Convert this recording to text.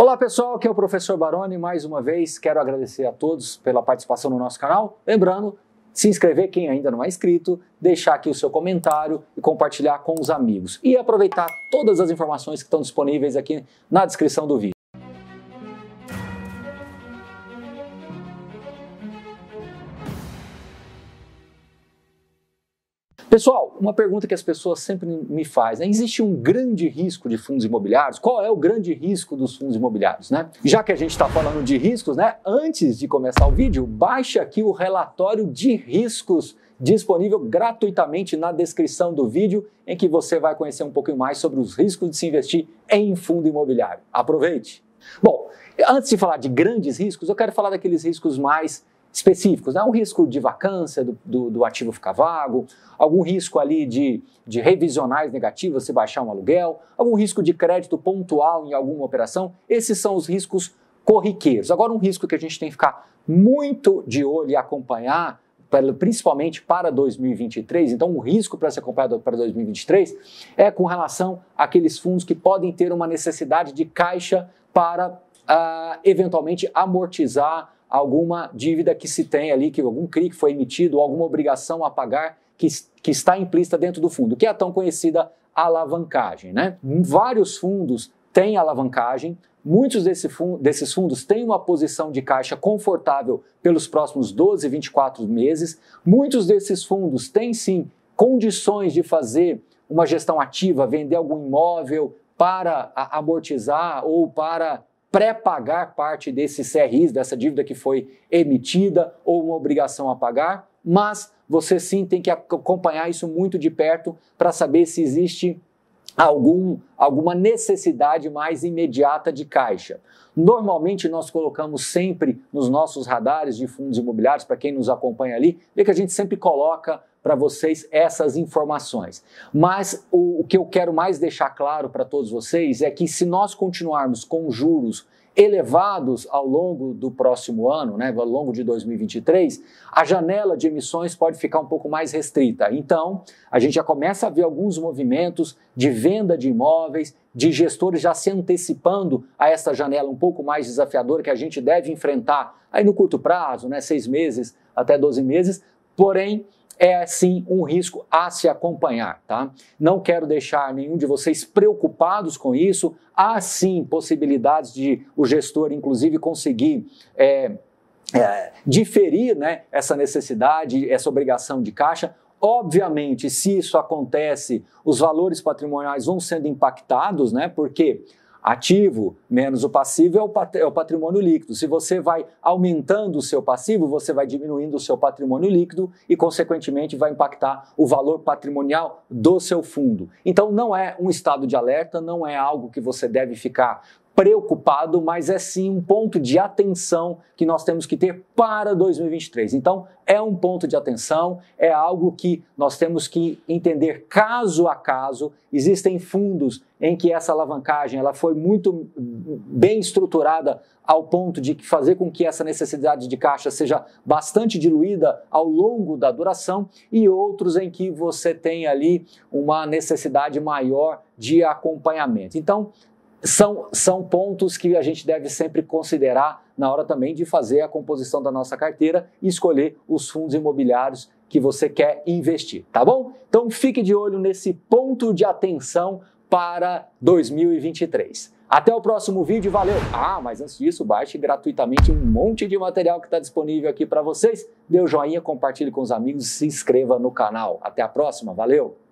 Olá pessoal, aqui é o professor Baroni. Mais uma vez quero agradecer a todos pela participação no nosso canal. Lembrando, se inscrever quem ainda não é inscrito, deixar aqui o seu comentário e compartilhar com os amigos. E aproveitar todas as informações que estão disponíveis aqui na descrição do vídeo. Pessoal, uma pergunta que as pessoas sempre me fazem: né? existe um grande risco de fundos imobiliários? Qual é o grande risco dos fundos imobiliários, né? Já que a gente está falando de riscos, né? Antes de começar o vídeo, baixe aqui o relatório de riscos disponível gratuitamente na descrição do vídeo, em que você vai conhecer um pouquinho mais sobre os riscos de se investir em fundo imobiliário. Aproveite. Bom, antes de falar de grandes riscos, eu quero falar daqueles riscos mais específicos. né? um risco de vacância do, do, do, ativo ficar vago, algum risco ali de, de revisionais negativos se baixar um aluguel, algum risco de crédito pontual em alguma operação. Esses são os riscos corriqueiros. Agora, um risco que a gente tem que ficar muito de olho e acompanhar principalmente para 2023. Então, o risco para ser acompanhado para 2023 é com relação àqueles fundos que podem ter uma necessidade de caixa para uh, eventualmente amortizar alguma dívida que se tem ali, que algum CRI que foi emitido, alguma obrigação a pagar que, que está implícita dentro do fundo, que é a tão conhecida alavancagem. Né? Vários fundos têm alavancagem, muitos desse fundo, desses fundos têm uma posição de caixa confortável pelos próximos 12, 24 meses, muitos desses fundos têm sim condições de fazer uma gestão ativa, vender algum imóvel para amortizar ou para pré-pagar parte desse CRIs, dessa dívida que foi emitida ou uma obrigação a pagar, mas você sim tem que acompanhar isso muito de perto para saber se existe algum, alguma necessidade mais imediata de caixa. Normalmente nós colocamos sempre nos nossos radares de fundos imobiliários, para quem nos acompanha ali, vê que a gente sempre coloca para vocês essas informações. Mas o, o que eu quero mais deixar claro para todos vocês é que se nós continuarmos com juros elevados ao longo do próximo ano, né, ao longo de 2023, a janela de emissões pode ficar um pouco mais restrita. Então, a gente já começa a ver alguns movimentos de venda de imóveis, de gestores já se antecipando a essa janela um pouco mais desafiadora que a gente deve enfrentar aí no curto prazo, né, seis meses até 12 meses. Porém, é sim um risco a se acompanhar, tá? Não quero deixar nenhum de vocês preocupados com isso. Há sim possibilidades de o gestor, inclusive, conseguir. É, é, diferir né, essa necessidade, essa obrigação de caixa, Obviamente, se isso acontece, os valores patrimoniais vão sendo impactados, né? Porque ativo menos o passivo é, é o, patrimônio líquido. Se você vai aumentando o seu passivo, você vai diminuindo o seu patrimônio líquido e, consequentemente, vai impactar o valor patrimonial do seu fundo. Então, não é um estado de alerta, não é algo que você deve ficar preocupado, mas é sim um ponto de atenção que nós temos que ter para 2023. Então, é um ponto de atenção, é algo que nós temos que entender caso a caso. Existem fundos em que essa alavancagem ela foi muito bem estruturada ao ponto de fazer com que essa necessidade de caixa seja bastante diluída ao longo da duração e outros em que você tem ali uma necessidade maior de acompanhamento. Então, são, são pontos que a gente deve sempre considerar na hora também de fazer a composição da nossa carteira e escolher os fundos imobiliários que você quer investir, tá bom? Então fique de olho nesse ponto de atenção para 2023. Até o próximo vídeo, valeu! Ah, mas antes disso, baixe gratuitamente um monte de material que está disponível aqui para vocês. Dê o um joinha, compartilhe com os amigos e se inscreva no canal. Até a próxima, valeu!